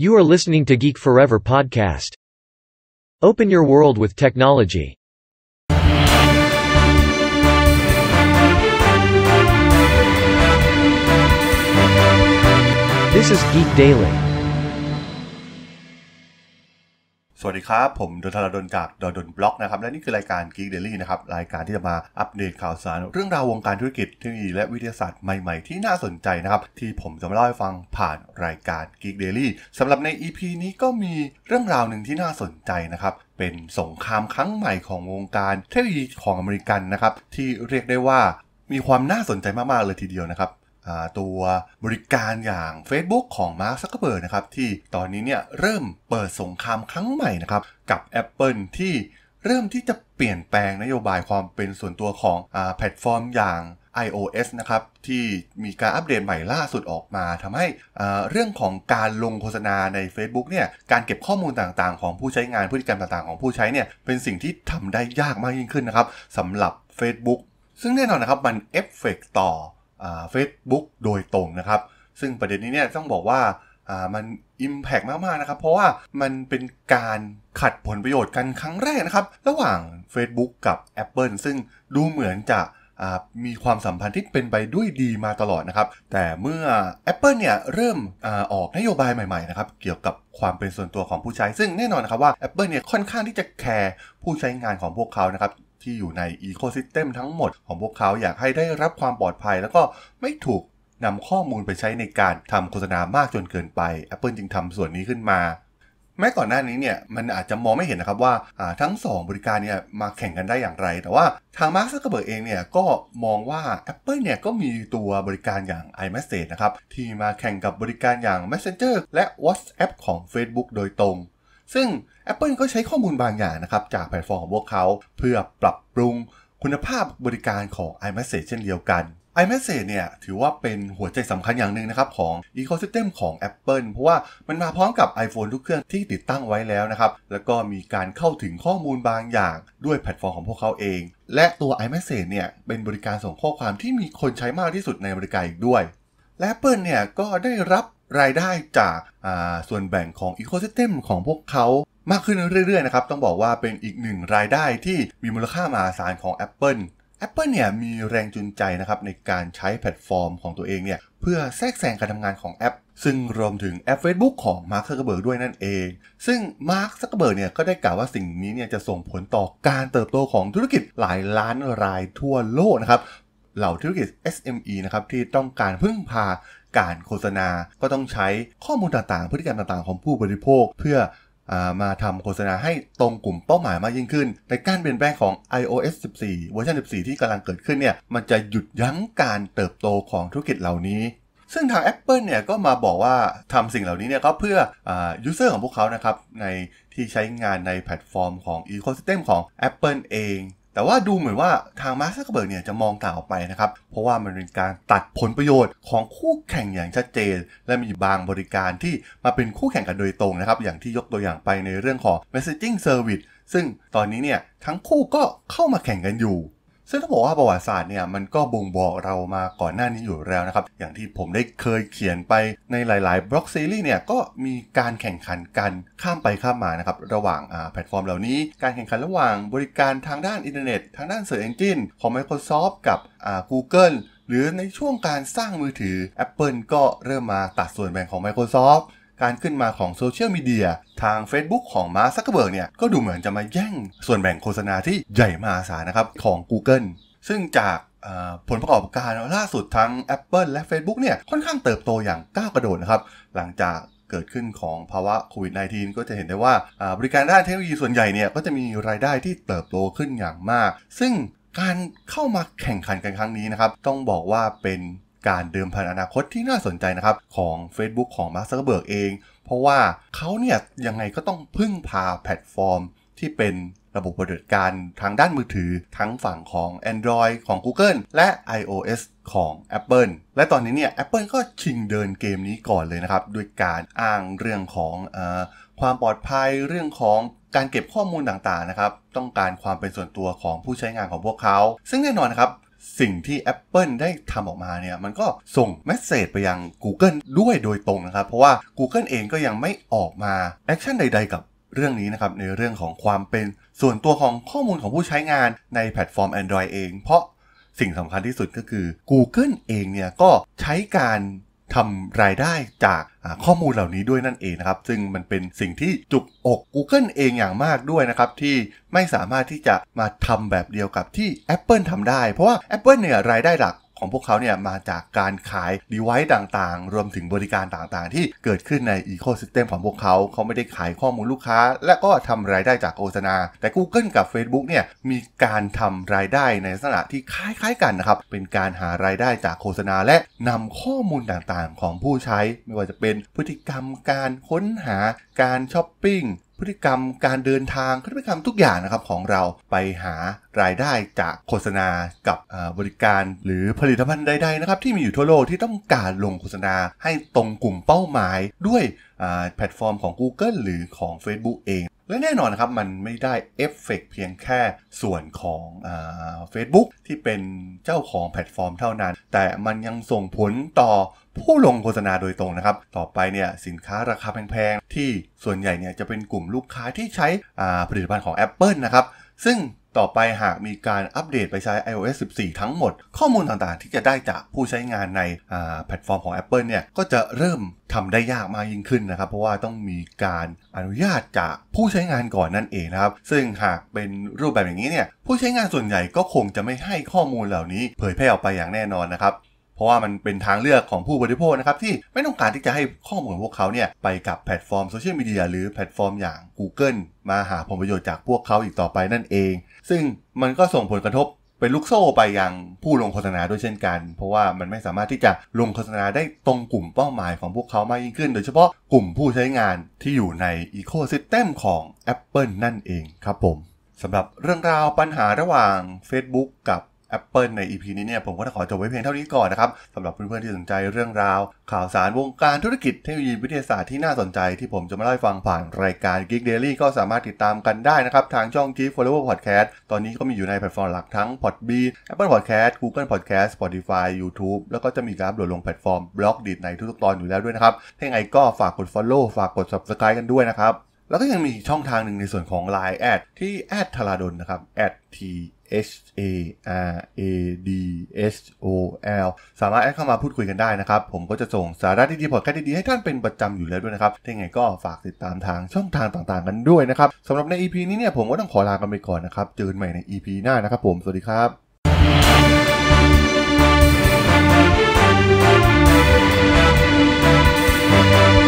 You are listening to Geek Forever podcast. Open your world with technology. This is Geek Daily. สวัสดีครับ ผมดนทระดนจากดดนบล็อกนะครับและนี่คือรายการ Geek Daily นะครับรายการที่จะมาอัปเดตข่าวสาร เรื่องราววงการธุรกิจเทคโนโลยีและวิทยาศาสตร์ใหม่ๆที่น่าสนใจนะครับที่ผมจะมาเล่าให้ฟังผ่านรายการ Geek Daily สำหรับใน EP นี้ก็มีเรื่องราวหนึ่งที่น่าสนใจนะครับเป็นสงครามครั้งใหม่ของวงการเทคโนโลยีของอเมริกันนะครับที่เรียกได้ว่ามีความน่าสนใจมาก ๆ เลยทีเดียวนะครับตัวบริการอย่าง Facebook ของมาร์คซักเบิร์นะครับที่ตอนนี้เนี่ยเริ่มเปิดสงครามครั้งใหม่นะครับกับ Apple ที่เริ่มที่จะเปลี่ยนแปลงนโยบายความเป็นส่วนตัวของอแพลตฟอร์มอย่าง iOS นะครับที่มีการอัปเดตใหม่ล่าสุดออกมาทำให้เรื่องของการลงโฆษณาใน Facebook เนี่ยการเก็บข้อมูลต่างๆของผู้ใช้งานพฤติกรรมต่างๆของผู้ใช้เนี่ยเป็นสิ่งที่ทำได้ยากมากยิ่งขึ้นนะครับสำหรับ Facebook ซึ่งแน่นอนนะครับมันเอฟเฟกต่อเฟซบุ๊กโดยตรงนะครับซึ่งประเด็นนี้เนี่ยต้องบอกว่ามัน Impact มาก ๆ นะครับ เพราะว่ามันเป็นการขัดผลประโยชน์กันครั้งแรกนะครับ ระหว่าง Facebook กับ Apple ซึ่งดูเหมือนจะมีความสัมพันธ์ที่เป็นไปด้วยดีมาตลอดนะครับ แต่เมื่อ Apple เนี่ยเริ่มอออกนโยบายใหม่ๆนะครับเกี่ยวกับความเป็นส่วนตัวของผู้ใช้ซึ่งแน่นอนนะครับว่า Apple เนี่ยค่อนข้างที่จะแคร์ผู้ใช้งานของพวกเขานะครับที่อยู่ในอีโคซิสเต็มทั้งหมดของพวกเขาอยากให้ได้รับความปลอดภัย แล้วก็ไม่ถูกนำข้อมูลไปใช้ในการทำโฆษณามากจนเกินไป Apple จึงทำส่วนนี้ขึ้นมา แม้ก่อนหน้านี้เนี่ยมันอาจจะมองไม่เห็นนะครับว่าทั้ง 2 บริการเนี่ยมาแข่งกันได้อย่างไร แต่ว่าทางมาร์คซักเบิร์เองเนี่ยก็มองว่า Apple เนี่ยก็มีตัวบริการอย่าง iMessage นะครับที่มาแข่งกับบริการอย่าง Messenger และ WhatsApp ของ Facebook โดยตรงซึ่ง Apple ก็ใช้ข้อมูลบางอย่างนะครับ จากแพลตฟอร์มของพวกเขา เพื่อปรับปรุงคุณภาพบริการของ iMessage เช่นเดียวกัน iMessage เนี่ยถือว่าเป็นหัวใจสำคัญอย่างหนึ่งนะครับ ของ ecosystem ของ Apple เพราะว่ามันมาพร้อมกับ iPhone ทุกเครื่องที่ติดตั้งไว้แล้วนะครับ แล้วก็มีการเข้าถึงข้อมูลบางอย่างด้วยแพลตฟอร์มของพวกเขาเอง และตัว iMessage เนี่ยเป็นบริการส่งข้อความที่มีคนใช้มากที่สุดในบริกาอีกด้วยและ Apple เนี่ยก็ได้รับรายได้จากส่วนแบ่งของอีโคซิสเต็มของพวกเขามากขึ้นเรื่อยๆนะครับ ต้องบอกว่าเป็นอีกหนึ่งรายได้ที่มีมูลค่ามหาศาลของ Apple Apple เนี่ยมีแรงจูงใจนะครับในการใช้แพลตฟอร์มของตัวเองเนี่ยเพื่อแทรกแซงการทำงานของแอป ซึ่งรวมถึงแอป Facebook ของ Mark Zuckerberg ด้วยนั่นเอง ซึ่ง Mark Zuckerberg เนี่ยก็ได้กล่าวว่าสิ่งนี้เนี่ยจะส่งผลต่อการเติบโตของธุรกิจหลายล้านรายทั่วโลกนะครับ เหล่าธุรกิจ SME นะครับที่ต้องการพึ่งพาการโฆษณาก็ต้องใช้ข้อมูลต่างๆ พฤติกรรมต่างๆ ของผู้บริโภคเพื่อมาทำโฆษณาให้ตรงกลุ่มเป้าหมายมากยิ่งขึ้นแต่การเปลี่ยนแปลงของ iOS 14เวอร์ชัน14 ที่กำลังเกิดขึ้นเนี่ยมันจะหยุดยั้งการเติบโตของธุรกิจเหล่านี้ ซึ่งทาง Apple เนี่ยก็มาบอกว่าทำสิ่งเหล่านี้เนี่ยก็เพื่ออ user ของพวกเขานะครับในที่ใช้งานในแพลตฟอร์มของ Ecosystem ของ Apple เองแต่ว่าดูเหมือนว่าทางมาร์คซักเบิร์กเนี่ยจะมองต่างออกไปนะครับ เพราะว่ามันเป็นการตัดผลประโยชน์ของคู่แข่งอย่างชัดเจน และมีบางบริการที่มาเป็นคู่แข่งกันโดยตรงนะครับ อย่างที่ยกตัวอย่างไปในเรื่องของ messaging service ซึ่งตอนนี้เนี่ย ทั้งคู่ก็เข้ามาแข่งกันอยู่ซึ่งถ้าบอกว่าประวัติศาสตร์เนี่ยมันก็บ่งบอกเรามาก่อนหน้านี้อยู่แล้วนะครับ อย่างที่ผมได้เคยเขียนไปในหลาย ๆ บล็อกซีรีส์เนี่ยก็มีการแข่งขันกันข้ามไปข้ามมานะครับ ระหว่างแพลตฟอร์มเหล่านี้การแข่งขันระหว่างบริการทางด้านอินเทอร์เน็ตทางด้านเสิร์ชเอนจินของ Microsoft กับ Google หรือในช่วงการสร้างมือถือ Apple ก็เริ่มมาตัดส่วนแบ่งของ Microsoft การขึ้นมาของโซเชียลมีเดียทาง Facebook ของมาร์คซักเเบิร์กเนี่ยก็ดูเหมือนจะมาแย่งส่วนแบ่งโฆษณาที่ใหญ่มหาศาลนะครับของ Google ซึ่งจากผลประกอบการล่าสุดทั้ง Apple และ Facebook เนี่ยค่อนข้างเติบโตอย่างก้าวกระโดดนะครับหลังจากเกิดขึ้นของภาวะโควิด -19 ก็จะเห็นได้ว่า บริการด้านเทคโนโลยีส่วนใหญ่เนี่ยก็จะมีรายได้ที่เติบโตขึ้นอย่างมาก ซึ่งการเข้ามาแข่งขันกันครั้งนี้นะครับต้องบอกว่าเป็นการเดิมพันอนาคตที่น่าสนใจนะครับของ Facebook ของมา r k z ซั k เบิร์กเอง เพราะว่าเขาเนี่ยยังไงก็ต้องพึ่งพาแพลตฟอร์ม ที่เป็นระบบปฏิบัติการทางด้านมือถือทั้งฝั่งของ Android ของ Google และ iOS ของ Apple และตอนนี้เนี่ย Apple ก็ชิงเดินเกมนี้ก่อนเลยนะครับ ด้วยการอ้างเรื่องของอความปลอดภัยเรื่องของการเก็บข้อมูลต่างๆนะครับ ต้องการความเป็นส่วนตัวของผู้ใช้งานของพวกเขาซึ่งแน่นอนนะครับสิ่งที่ Apple ได้ทำออกมาเนี่ยมันก็ส่งเมสเซจไปยัง Google ด้วยโดยตรงนะครับ เพราะว่า Google เองก็ยังไม่ออกมาแอคชั่นใดๆ กับเรื่องนี้นะครับ ในเรื่องของความเป็น ส่วนตัวของข้อมูลของผู้ใช้งานในแพลตฟอร์ม Android เอง เพราะสิ่งสำคัญที่สุดก็คือ Google เองเนี่ยก็ใช้การทำรายได้จากข้อมูลเหล่านี้ด้วยนั่นเองนะครับ ซึ่งมันเป็นสิ่งที่จุกอก Google เองอย่างมากด้วยนะครับ ที่ไม่สามารถที่จะมาทำแบบเดียวกับที่ Apple ทำได้ เพราะว่า Apple เนี่ยรายได้หลักของพวกเขาเนี่ยมาจากการขายดีไวซ์ต่างๆ รวมถึงบริการต่างๆที่เกิดขึ้นในอีโคซิสเต็มของพวกเขาเขาไม่ได้ขายข้อมูลลูกค้า และก็ทำรายได้จากโฆษณาแต่ Google กับ Facebook เนี่ยมีการทำรายได้ในลักษณะที่คล้าย ๆกันนะครับเป็นการหารายได้จากโฆษณาและนำข้อมูลต่างๆของผู้ใช้ไม่ว่าจะเป็นพฤติกรรมการค้นหาการช้อปปิ้งพฤติกรรมการเดินทางพฤติกรรมทุกอย่างนะครับของเราไปหารายได้จากโฆษณากับบริการหรือผลิตภัณฑ์ใดๆนะครับ ที่มีอยู่ทั่วโลกที่ต้องการลงโฆษณาให้ตรงกลุ่มเป้าหมายด้วยแพลตฟอร์มของ Google หรือของ Facebook เองและแน่นอนครับ มันไม่ได้เอฟเฟกเพียงแค่ส่วนของเฟซบุ๊กที่เป็นเจ้าของแพลตฟอร์มเท่านั้น แต่มันยังส่งผลต่อผู้ลงโฆษณาโดยตรงนะครับ ต่อไปเนี่ยสินค้าราคาแพง ๆ ที่ส่วนใหญ่เนี่ยจะเป็นกลุ่มลูกค้าที่ใช้ผลิตภัณฑ์ของ Apple นะครับ ซึ่งต่อไปหากมีการอัปเดตไปใช้ iOS 14 ทั้งหมด ข้อมูลต่างๆที่จะได้จากผู้ใช้งานในแพลตฟอร์มของ Apple เนี่ยก็จะเริ่มทำได้ยากมากยิ่งขึ้นนะครับ เพราะว่าต้องมีการอนุญาตจากผู้ใช้งานก่อนนั่นเองนะครับ ซึ่งหากเป็นรูปแบบอย่างนี้เนี่ยผู้ใช้งานส่วนใหญ่ก็คงจะไม่ให้ข้อมูลเหล่านี้เผยแพร่ออกไปอย่างแน่นอนนะครับเพราะว่ามันเป็นทางเลือกของผู้บริโภคนะครับ ที่ไม่ต้องการที่จะให้ข้อมูลของพวกเขาเนี่ยไปกับแพลตฟอร์มโซเชียลมีเดียหรือแพลตฟอร์มอย่าง Google มาหาผลประโยชน์จากพวกเขาอีกต่อไปนั่นเอง ซึ่งมันก็ส่งผลกระทบเป็นลูกโซ่ไปยังผู้ลงโฆษณาด้วยเช่นกัน เพราะว่ามันไม่สามารถที่จะลงโฆษณาได้ตรงกลุ่มเป้าหมายของพวกเขามากยิ่งขึ้น โดยเฉพาะกลุ่มผู้ใช้งานที่อยู่ในอีโคซิสเต็มของ Apple นั่นเองครับผมสำหรับเรื่องราวปัญหาระหว่าง Facebook กับ Apple ใน EP นี้เนี่ยผมก็จะขอจบไว้เพียงเท่านี้ก่อนนะครับสำหรับเพื่อนๆ ที่สนใจเรื่องราว ข่าวสารวงการธุรกิจเทคโนโลยีวิทยาศาสตร์ที่น่าสนใจที่ผมจะมาเล่าให้ฟังผ่านรายการ Geek Daily ก็สามารถติดตามกันได้นะครับ ทางช่อง Geek Follower Podcast ตอนนี้ก็มีอยู่ในแพลตฟอร์มหลักทั้ง Podbean Apple Podcast Google Podcast Spotify YouTube แล้วก็จะมีการอัปโหลดลงแพลตฟอร์มบล็อกดิในทุกๆตอนอยู่แล้วด้วยนะครับถ้าไงก็ฝากกด Follow ฝากกด Subscribe กันด้วยนะครับแล้วก็ยังมีช่องทางหนึ่งในส่วนของ Line แอดที่แอดทาราดนนะครับแอด t h a r a d s o l สามารถแอดเข้ามาพูดคุยกันได้นะครับ ผมก็จะส่งสาระดีๆพอดแคตดีๆ ให้ท่านเป็นประจำอยู่แล้วด้วยนะครับถ้าไงก็ฝากติดตามทางช่องทางต่างๆ กันด้วยนะครับสำหรับใน EP นี้เนี่ยผมก็ต้องขอลากันไปก่อนนะครับ เจอกันใหม่ใน EP หน้านะครับผมสวัสดีครับ